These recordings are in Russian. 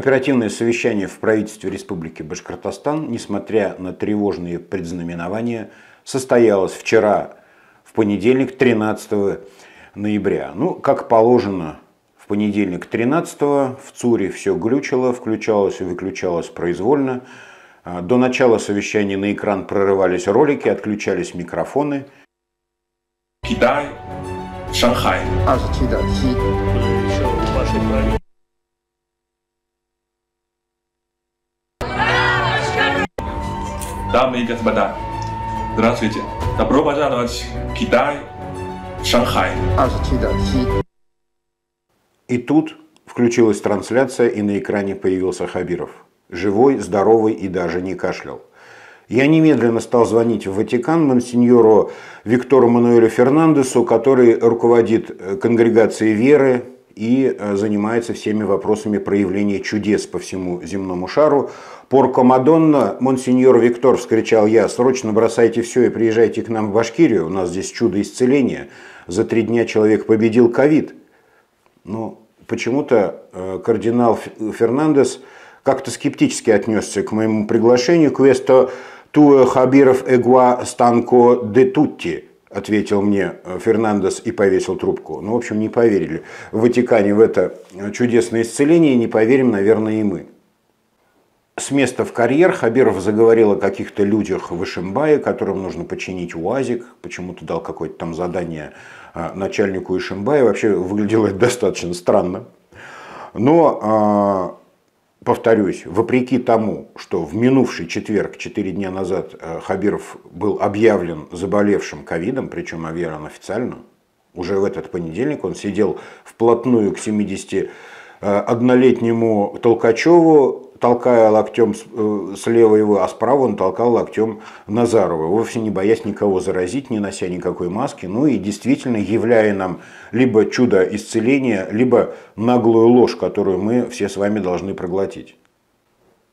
Оперативное совещание в правительстве Республики Башкортостан, несмотря на тревожные предзнаменования, состоялось вчера, в понедельник, 13 ноября. Ну, как положено, в понедельник 13 в ЦУРе все глючило, включалось и выключалось произвольно. А, до начала совещания на экран прорывались ролики, отключались микрофоны. Китай, Шанхай. Аж дамы и господа, здравствуйте. Добро пожаловать в Китай, в Шанхай. И тут включилась трансляция, и на экране появился Хабиров. Живой, здоровый и даже не кашлял. Я немедленно стал звонить в Ватикан монсеньору Виктору Мануэлю Фернандесу, который руководит э, конгрегацией веры и э, занимается всеми вопросами проявления чудес по всему земному шару. «Порко Мадонна, монсеньор Виктор!» – вскричал я. «Срочно бросайте все и приезжайте к нам в Башкирию. У нас здесь чудо исцеления. За три дня человек победил ковид». Но почему-то э, кардинал Фернандес как-то скептически отнесся к моему приглашению квесто Весто Туэ Хабиров Эгуа Станко де Тутти – ответил мне э, Фернандес и повесил трубку. Ну, в общем, не поверили. В Ватикане в это э, чудесное исцеление не поверим, наверное, и мы. С места в карьер Хабиров заговорил о каких-то людях в Ишимбае, которым нужно починить УАЗик. Почему-то дал какое-то там задание э, начальнику Ишимбая. Вообще выглядело это достаточно странно. Но повторюсь, вопреки тому, что в минувший четверг, четыре дня назад, э, Хабиров был объявлен заболевшим ковидом, причем объявлен официально, уже в этот понедельник он сидел вплотную к 71-летнему э, Толкачеву, толкая локтем э, слева его, а справа он толкал локтем Назарова, вовсе не боясь никого заразить, не нося никакой маски, ну и действительно являя нам либо чудо исцеления, либо наглую ложь, которую мы все с вами должны проглотить.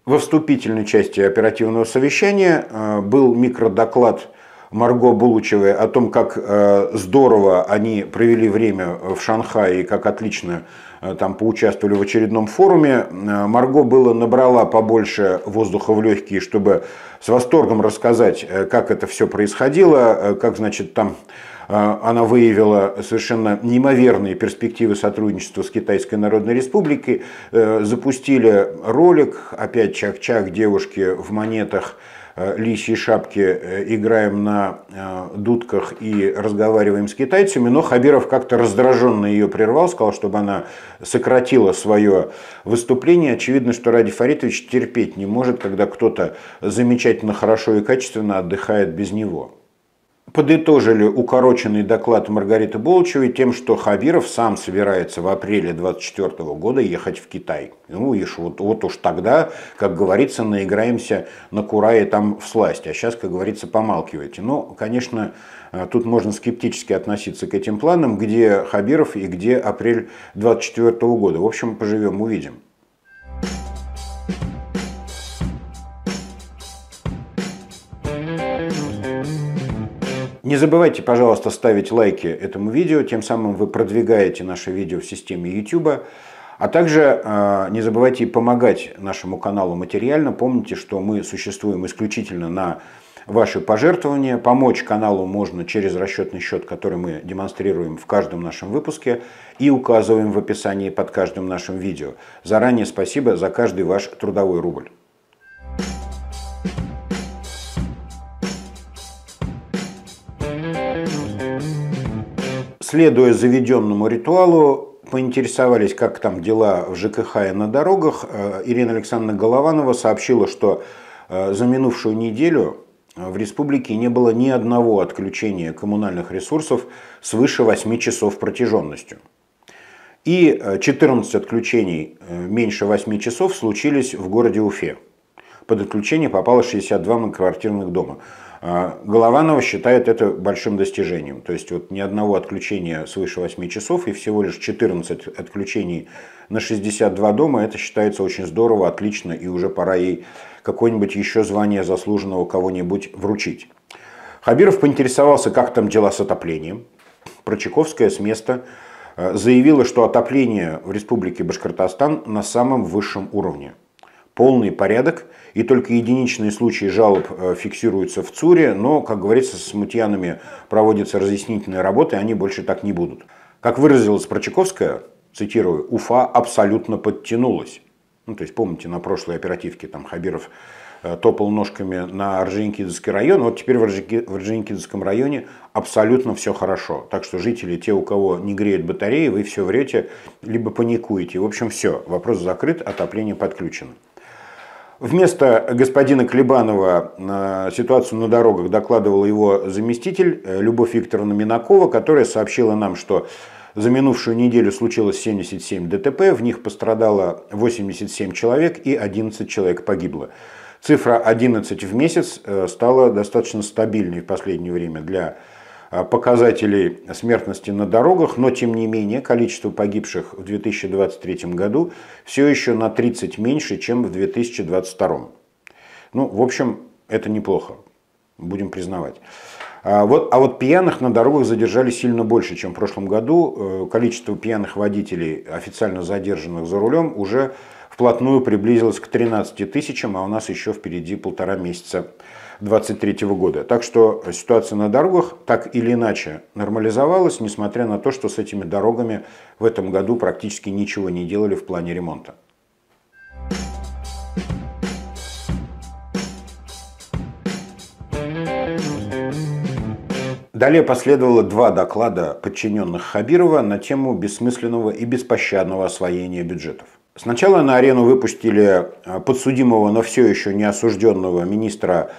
Во вступительной части оперативного совещания э, был микродоклад Марго Булучевой о том, как э, здорово они провели время в Шанхае и как отлично э, там поучаствовали в очередном форуме. Э, Марго было набрала побольше воздуха в легкие, чтобы с восторгом рассказать, как это все происходило, как, значит, там она выявила совершенно неимоверные перспективы сотрудничества с Китайской Народной Республикой. Запустили ролик, опять чак-чак, девушки в монетах Э, лисьей шапке, э, играем на э, дудках и разговариваем с китайцами, но Хабиров как-то раздраженно ее прервал, сказал, чтобы она сократила свое выступление. Очевидно, что Ради Фаритович терпеть не может, когда кто-то замечательно хорошо и качественно отдыхает без него подытожили укороченный доклад Маргариты Болчевой тем, что Хабиров сам собирается в апреле 2024 года ехать в Китай. Ну, ишь, вот, вот уж тогда, как говорится, наиграемся на курае там в сласть, а сейчас, как говорится, помалкивайте. Но, ну, конечно, э, тут можно скептически относиться к этим планам, где Хабиров и где апрель 2024 года. В общем, поживем, увидим. Не забывайте, пожалуйста, ставить лайки этому видео, тем самым вы продвигаете наше видео в системе YouTube. А также э, не забывайте помогать нашему каналу материально. Помните, что мы существуем исключительно на ваши пожертвования. Помочь каналу можно через расчетный счет, который мы демонстрируем в каждом нашем выпуске и указываем в описании под каждым нашим видео. Заранее спасибо за каждый ваш трудовой рубль. следуя заведенному ритуалу, поинтересовались, как там дела в ЖКХ и на дорогах. Э, Ирина Александровна Голованова сообщила, что э, за минувшую неделю э, в республике не было ни одного отключения коммунальных ресурсов свыше 8 часов протяженностью. И 14 отключений меньше 8 часов случились в городе Уфе. Под отключение попало 62 многоквартирных дома. А, Голованова считает это большим достижением. То есть вот ни одного отключения свыше 8 часов и всего лишь 14 отключений на 62 дома, это считается очень здорово, отлично, и уже пора ей какое-нибудь еще звание заслуженного кого-нибудь вручить. Хабиров поинтересовался, как там дела с отоплением. Прочаковская с места а, заявила, что отопление в республике Башкортостан на самом высшем уровне – полный порядок, и только единичные случаи жалоб э, фиксируются в ЦУРе, но, как говорится, с мутьянами проводятся разъяснительные работы, они больше так не будут. Как выразилась Прочаковская, цитирую, «Уфа абсолютно подтянулась». Ну, то есть, помните, на прошлой оперативке там Хабиров э, топал ножками на Орджоникидзевский район, вот теперь в Орджоникидзевском районе абсолютно все хорошо. Так что жители, те, у кого не греют батареи, вы все врете, либо паникуете. В общем, все, вопрос закрыт, отопление подключено. Вместо господина Клебанова ситуацию на дорогах докладывал его заместитель э, Любовь Викторовна Минакова, которая сообщила нам, что за минувшую неделю случилось 77 ДТП, в них пострадало 87 человек и 11 человек погибло. Цифра 11 в месяц э, стала достаточно стабильной в последнее время для Э, показателей смертности на дорогах, но тем не менее количество погибших в 2023 году все еще на 30 меньше, чем в 2022. Ну, в общем, это неплохо, будем признавать. А вот, а вот пьяных на дорогах задержали сильно больше, чем в прошлом году. Э, количество пьяных водителей, официально задержанных за рулем, уже вплотную приблизилась к 13 тысячам, а у нас еще впереди полтора месяца 2023 года. Так что ситуация на дорогах так или иначе нормализовалась, несмотря на то, что с этими дорогами в этом году практически ничего не делали в плане ремонта. Далее последовало два доклада подчиненных Хабирова на тему бессмысленного и беспощадного освоения бюджетов. Сначала на арену выпустили а, подсудимого, но все еще не осужденного министра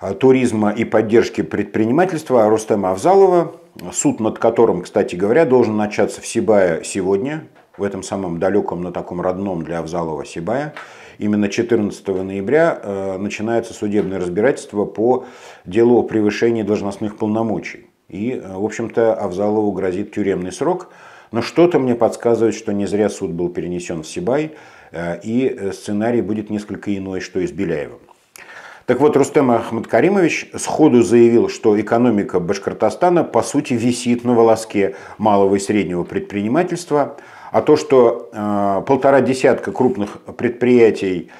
а, туризма и поддержки предпринимательства Рустема Авзалова, суд над которым, кстати говоря, должен начаться в Сибае сегодня, в этом самом далеком, но таком родном для Авзалова Сибая. Именно 14 ноября а, начинается судебное разбирательство по делу о превышении должностных полномочий. И, в общем-то, Авзалову грозит тюремный срок – но что-то мне подсказывает, что не зря суд был перенесен в Сибай, э, и э, сценарий будет несколько иной, что и с Беляевым. Так вот, Рустем Ахмадкаримович сходу заявил, что экономика Башкортостана, по сути, висит на волоске малого и среднего предпринимательства, а то, что э, полтора десятка крупных предприятий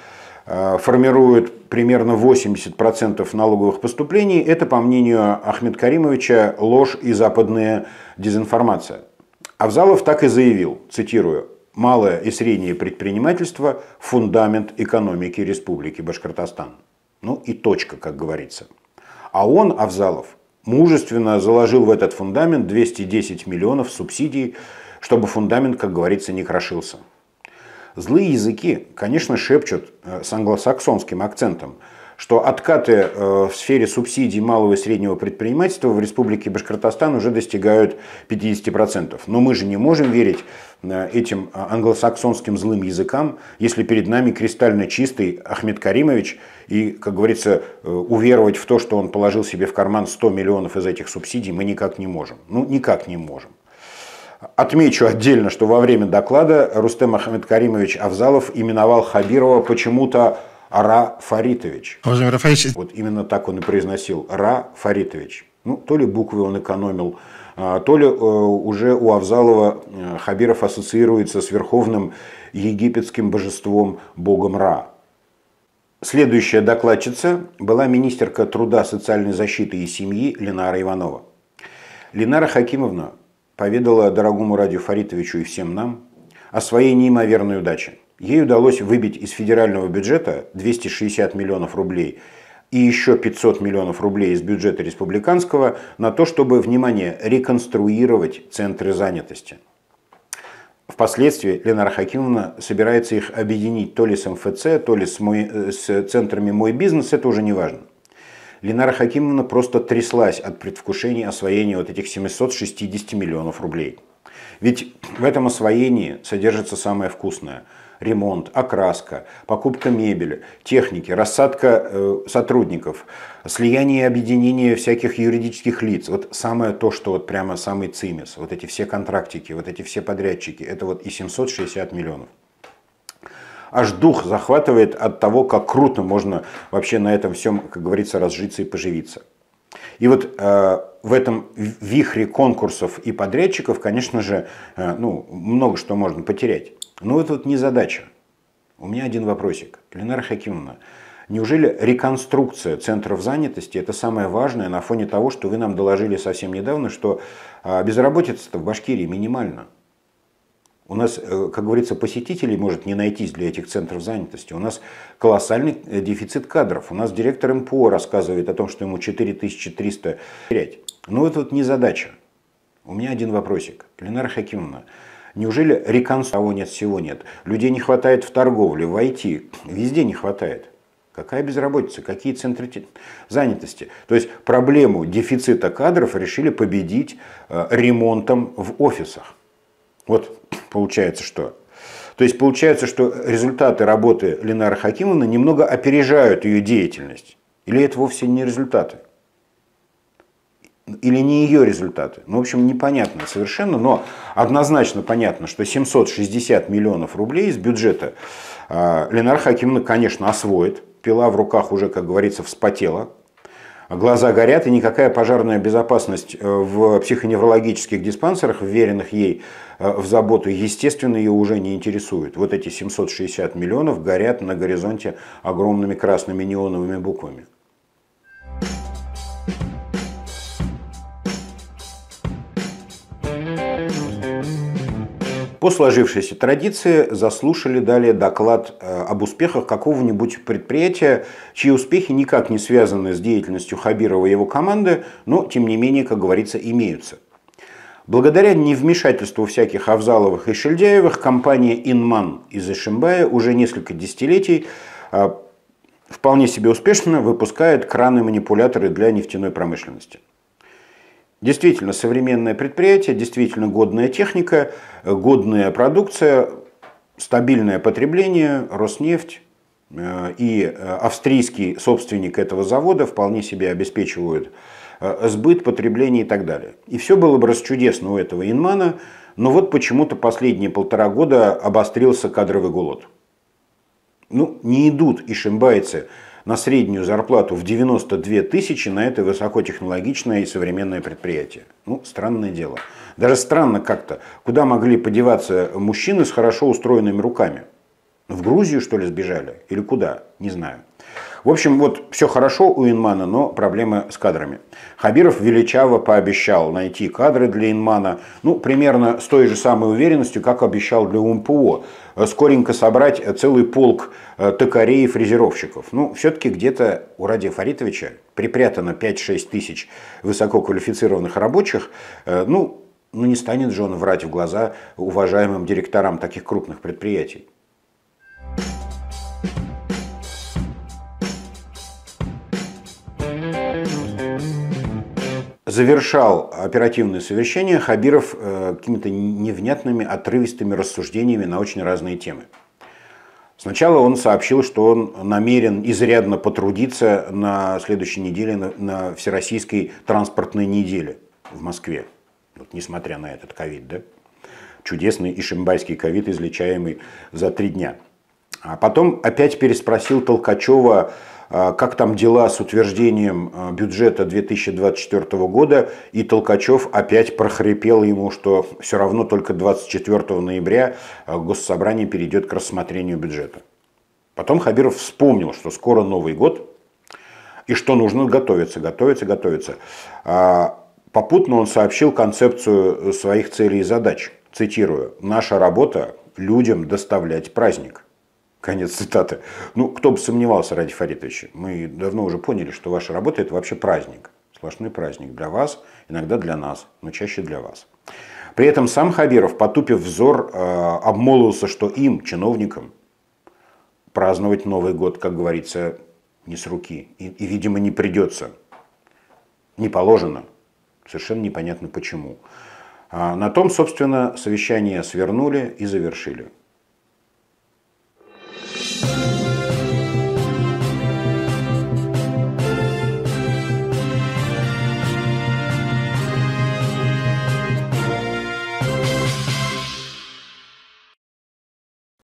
э, формируют примерно 80% налоговых поступлений, это, по мнению Ахмед Каримовича, ложь и западная дезинформация. Авзалов так и заявил, цитирую, «Малое и среднее предпринимательство – фундамент экономики Республики Башкортостан». Ну и точка, как говорится. А он, Авзалов, мужественно заложил в этот фундамент 210 миллионов субсидий, чтобы фундамент, как говорится, не крошился. Злые языки, конечно, шепчут э, с англосаксонским акцентом – что откаты э, в сфере субсидий малого и среднего предпринимательства в Республике Башкортостан уже достигают 50%. Но мы же не можем верить э, этим э, англосаксонским злым языкам, если перед нами кристально чистый Ахмед Каримович, и, как говорится, уверовать в то, что он положил себе в карман 100 миллионов из этих субсидий, мы никак не можем. Ну, никак не можем. Отмечу отдельно, что во время доклада Рустем Ахмед Каримович Авзалов именовал Хабирова почему-то Рафаритович. Владимир Рафаевич. Вот именно так он и произносил. Рафаритович. Ну, то ли буквы он экономил, а, то ли э, уже у Авзалова э, Хабиров ассоциируется с верховным египетским божеством богом Ра. Следующая докладчица была министерка труда, социальной защиты и семьи Ленара Иванова. Ленара Хакимовна поведала дорогому радио Фаритовичу и всем нам о своей неимоверной удаче. Ей удалось выбить из федерального бюджета 260 миллионов рублей и еще 500 миллионов рублей из бюджета республиканского на то, чтобы, внимание, реконструировать центры занятости. Впоследствии Ленара Хакимовна собирается их объединить то ли с МФЦ, то ли с, мой, э, с центрами «Мой бизнес», это уже не важно. Ленара Хакимовна просто тряслась от предвкушения освоения вот этих 760 миллионов рублей. Ведь в этом освоении содержится самое вкусное – ремонт, окраска, покупка мебели, техники, рассадка э, сотрудников, слияние и объединение всяких юридических лиц. Вот самое то, что вот прямо самый цимис, вот эти все контрактики, вот эти все подрядчики, это вот и 760 миллионов аж дух захватывает от того, как круто можно вообще на этом всем, как говорится, разжиться и поживиться. И вот э, в этом вихре конкурсов и подрядчиков, конечно же, э, ну, много что можно потерять. Но ну, это вот не задача. У меня один вопросик. Ленар Хакимовна, неужели реконструкция центров занятости это самое важное на фоне того, что вы нам доложили совсем недавно, что а, безработица-то в Башкирии минимальна? У нас, э, как говорится, посетителей может не найтись для этих центров занятости. У нас колоссальный э, дефицит кадров. У нас директор МПО рассказывает о том, что ему 4300 терять. Но это вот не задача. У меня один вопросик. Ленар Хакимовна, Неужели реконструкции того нет, всего нет? Людей не хватает в торговле, в IT, везде не хватает. Какая безработица, какие центры занятости? То есть проблему дефицита кадров решили победить э, ремонтом в офисах. Вот получается что. То есть получается, что результаты работы Ленары Хакимовны немного опережают ее деятельность. Или это вовсе не результаты? или не ее результаты. Ну, в общем, непонятно совершенно, но однозначно понятно, что 760 миллионов рублей из бюджета а, Ленар Хакимовна, конечно, освоит. Пила в руках уже, как говорится, вспотела. Глаза горят, и никакая пожарная безопасность э, в психоневрологических диспансерах, вверенных ей э, в заботу, естественно, ее уже не интересует. Вот эти 760 миллионов горят на горизонте огромными красными неоновыми буквами. По сложившейся традиции заслушали далее доклад э, об успехах какого-нибудь предприятия, чьи успехи никак не связаны с деятельностью Хабирова и его команды, но, тем не менее, как говорится, имеются. Благодаря невмешательству всяких Авзаловых и Шельдяевых компания «Инман» из Ишимбая уже несколько десятилетий э, вполне себе успешно выпускает краны-манипуляторы для нефтяной промышленности – Действительно современное предприятие, действительно годная техника, годная продукция, стабильное потребление, Роснефть э, и э, австрийский собственник этого завода вполне себе обеспечивают э, сбыт, потребление и так далее. И все было бы расчудесно у этого Инмана, но вот почему-то последние полтора года обострился кадровый голод. Ну, не идут и шимбайцы на среднюю зарплату в 92 тысячи на это высокотехнологичное и современное предприятие. Ну, странное дело. Даже странно как-то. Куда могли подеваться мужчины с хорошо устроенными руками? В Грузию, что ли, сбежали? Или куда? Не знаю. В общем, вот все хорошо у Инмана, но проблемы с кадрами. Хабиров величаво пообещал найти кадры для Инмана, ну, примерно с той же самой уверенностью, как обещал для УМПО. Скоренько собрать целый полк э, токарей и фрезеровщиков. Ну, все-таки где-то у Ради Фаритовича припрятано 5-6 тысяч высококвалифицированных рабочих. Э, ну, ну не станет же он врать в глаза уважаемым директорам таких крупных предприятий. завершал оперативное совещание Хабиров э, какими-то невнятными, отрывистыми рассуждениями на очень разные темы. Сначала он сообщил, что он намерен изрядно потрудиться на следующей неделе, на, Всероссийской транспортной неделе в Москве. Вот несмотря на этот ковид, да? Чудесный ишимбайский ковид, излечаемый за три дня. А потом опять переспросил Толкачева, э, как там дела с утверждением э, бюджета 2024 года, и Толкачев опять прохрипел ему, что все равно только 24 ноября э, Госсобрание перейдет к рассмотрению бюджета. Потом Хабиров вспомнил, что скоро Новый год, и что нужно готовиться, готовиться, готовиться. А, попутно он сообщил концепцию своих целей и задач. Цитирую, «Наша работа – людям доставлять праздник». Конец цитаты. Ну, кто бы сомневался, Ради Фаритович, мы давно уже поняли, что ваша работа – это вообще праздник. Сплошной праздник для вас, иногда для нас, но чаще для вас. При этом сам Хабиров, потупив взор, э, обмолвился, что им, чиновникам, праздновать Новый год, как говорится, не с руки. И, и видимо, не придется. Не положено. Совершенно непонятно почему. А, на том, собственно, совещание свернули и завершили.